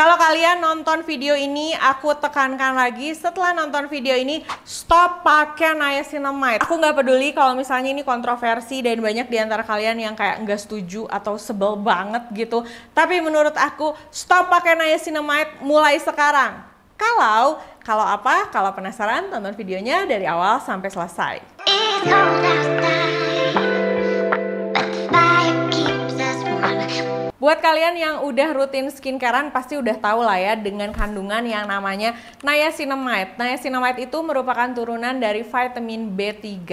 Kalau kalian nonton video ini, aku tekankan lagi setelah nonton video ini, stop pakai niacinamide. Aku nggak peduli kalau misalnya ini kontroversi dan banyak di antara kalian yang kayak nggak setuju atau sebel banget gitu. Tapi menurut aku, stop pakai niacinamide mulai sekarang. Kalau, kalau apa? Kalau penasaran, tonton videonya dari awal sampai selesai. It's all Buat kalian yang udah rutin skincarean pasti udah tahu lah ya dengan kandungan yang namanya niacinamide. Niacinamide itu merupakan turunan dari vitamin B3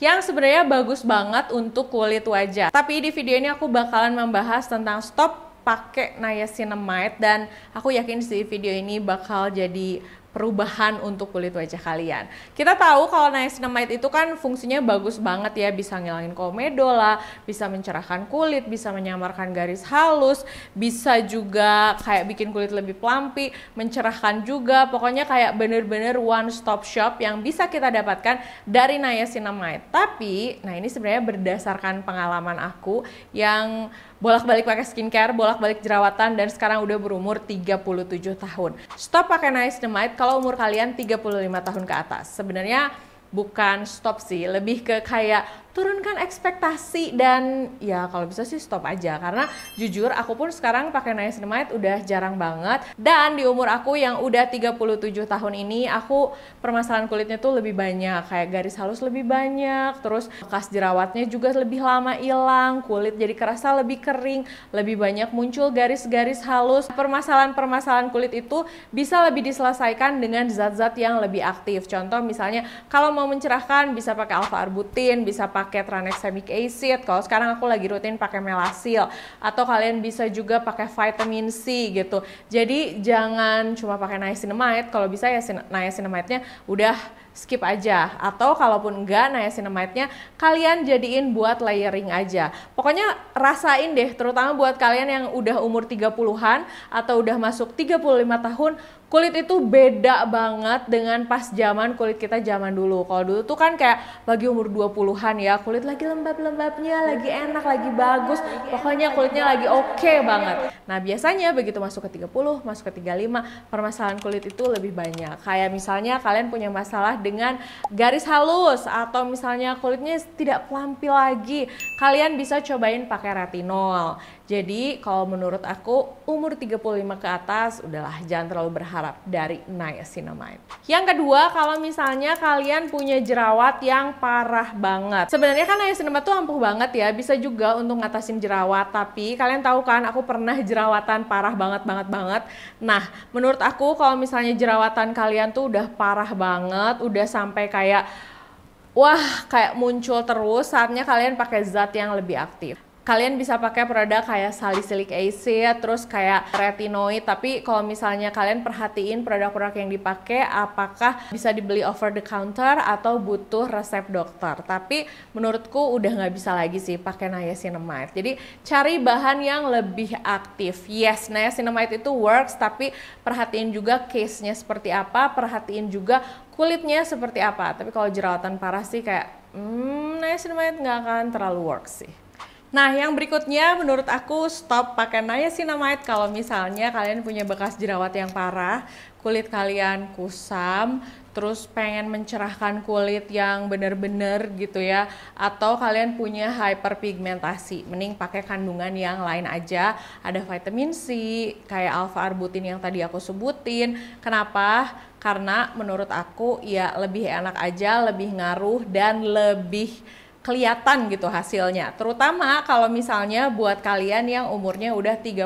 yang sebenarnya bagus banget untuk kulit wajah. Tapi di video ini aku bakalan membahas tentang stop pakai niacinamide dan aku yakin di video ini bakal jadi perubahan untuk kulit wajah kalian. Kita tahu kalau niacinamide itu kan fungsinya bagus banget ya, bisa ngilangin komedo lah, bisa mencerahkan kulit, bisa menyamarkan garis halus, bisa juga kayak bikin kulit lebih plumpy, mencerahkan juga, pokoknya kayak bener-bener one stop shop yang bisa kita dapatkan dari niacinamide. Tapi, nah ini sebenarnya berdasarkan pengalaman aku yang bolak-balik pakai skincare, bolak-balik jerawatan dan sekarang udah berumur 37 tahun. Stop pakai niacinamide kalau umur kalian 35 tahun ke atas. Sebenarnya bukan stop sih, lebih ke kayak turunkan ekspektasi dan ya kalau bisa sih stop aja karena jujur aku pun sekarang pakai niacinamide udah jarang banget dan di umur aku yang udah 37 tahun ini aku permasalahan kulitnya tuh lebih banyak kayak garis halus lebih banyak terus bekas jerawatnya juga lebih lama hilang kulit jadi kerasa lebih kering lebih banyak muncul garis-garis halus permasalahan-permasalahan kulit itu bisa lebih diselesaikan dengan zat-zat yang lebih aktif contoh misalnya kalau mau mencerahkan bisa pakai alfa arbutin bisa pakai pakai tranexamic acid. Kalau sekarang aku lagi rutin pakai melasil atau kalian bisa juga pakai vitamin C gitu. Jadi jangan cuma pakai niacinamide, kalau bisa ya niacinamide-nya udah skip aja atau kalaupun enggak niacinamide-nya ya kalian jadiin buat layering aja. Pokoknya rasain deh terutama buat kalian yang udah umur 30-an atau udah masuk 35 tahun kulit itu beda banget dengan pas zaman kulit kita zaman dulu. Kalau dulu tuh kan kayak lagi umur 20-an ya, kulit lagi lembab-lembabnya, lagi enak, lagi bagus, pokoknya kulitnya lagi oke okay banget. Nah, biasanya begitu masuk ke 30, masuk ke 35, permasalahan kulit itu lebih banyak. Kayak misalnya kalian punya masalah dengan garis halus atau misalnya kulitnya tidak pelampil lagi, kalian bisa cobain pakai retinol. Jadi kalau menurut aku umur 35 ke atas udahlah jangan terlalu berharap dari niacinamide. Yang kedua kalau misalnya kalian punya jerawat yang parah banget. Sebenarnya kan niacinamide tuh ampuh banget ya bisa juga untuk ngatasin jerawat tapi kalian tahu kan aku pernah jerawatan parah banget banget banget. Nah menurut aku kalau misalnya jerawatan kalian tuh udah parah banget udah sampai kayak Wah, kayak muncul terus saatnya kalian pakai zat yang lebih aktif kalian bisa pakai produk kayak salicylic acid terus kayak retinoid tapi kalau misalnya kalian perhatiin produk-produk yang dipakai apakah bisa dibeli over the counter atau butuh resep dokter tapi menurutku udah nggak bisa lagi sih pakai niacinamide jadi cari bahan yang lebih aktif yes niacinamide itu works tapi perhatiin juga case-nya seperti apa perhatiin juga kulitnya seperti apa tapi kalau jerawatan parah sih kayak hmm niacinamide nggak akan terlalu works sih Nah, yang berikutnya menurut aku stop pakai niacinamide kalau misalnya kalian punya bekas jerawat yang parah, kulit kalian kusam, terus pengen mencerahkan kulit yang benar-benar gitu ya, atau kalian punya hyperpigmentasi, mending pakai kandungan yang lain aja, ada vitamin C, kayak alfa arbutin yang tadi aku sebutin. Kenapa? Karena menurut aku ya lebih enak aja, lebih ngaruh dan lebih kelihatan gitu hasilnya. Terutama kalau misalnya buat kalian yang umurnya udah 37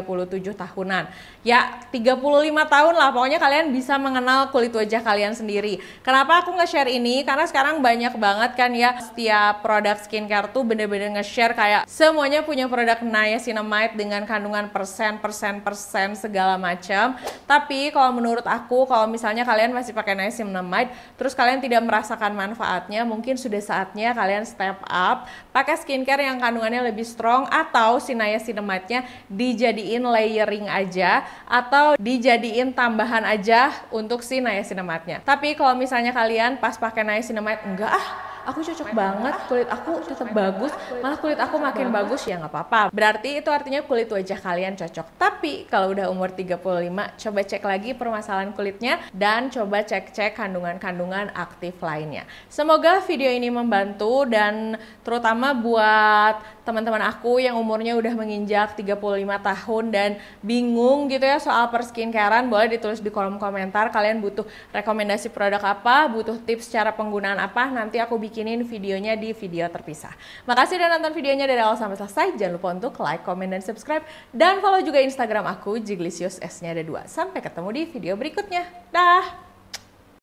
tahunan. Ya 35 tahun lah pokoknya kalian bisa mengenal kulit wajah kalian sendiri. Kenapa aku nge-share ini? Karena sekarang banyak banget kan ya setiap produk skincare tuh bener-bener nge-share kayak semuanya punya produk niacinamide dengan kandungan persen, persen, persen segala macam. Tapi kalau menurut aku kalau misalnya kalian masih pakai niacinamide terus kalian tidak merasakan manfaatnya mungkin sudah saatnya kalian step up, pakai skincare yang kandungannya lebih strong atau si niacinamide-nya dijadiin layering aja atau dijadiin tambahan aja untuk si niacinamide-nya. Tapi kalau misalnya kalian pas pakai niacinamide enggak ah aku cocok banget kulit aku ah, tetap bagus ah, malah kulit aku makin bagus ya nggak apa-apa berarti itu artinya kulit wajah kalian cocok tapi kalau udah umur 35 coba cek lagi permasalahan kulitnya dan coba cek-cek kandungan-kandungan aktif lainnya semoga video ini membantu dan terutama buat teman-teman aku yang umurnya udah menginjak 35 tahun dan bingung gitu ya soal perskincarean boleh ditulis di kolom komentar kalian butuh rekomendasi produk apa butuh tips cara penggunaan apa nanti aku bikin bikinin videonya di video terpisah. Makasih udah nonton videonya dari awal sampai selesai. Jangan lupa untuk like, comment, dan subscribe. Dan follow juga Instagram aku, Jiglisius S-nya ada dua. Sampai ketemu di video berikutnya. Dah!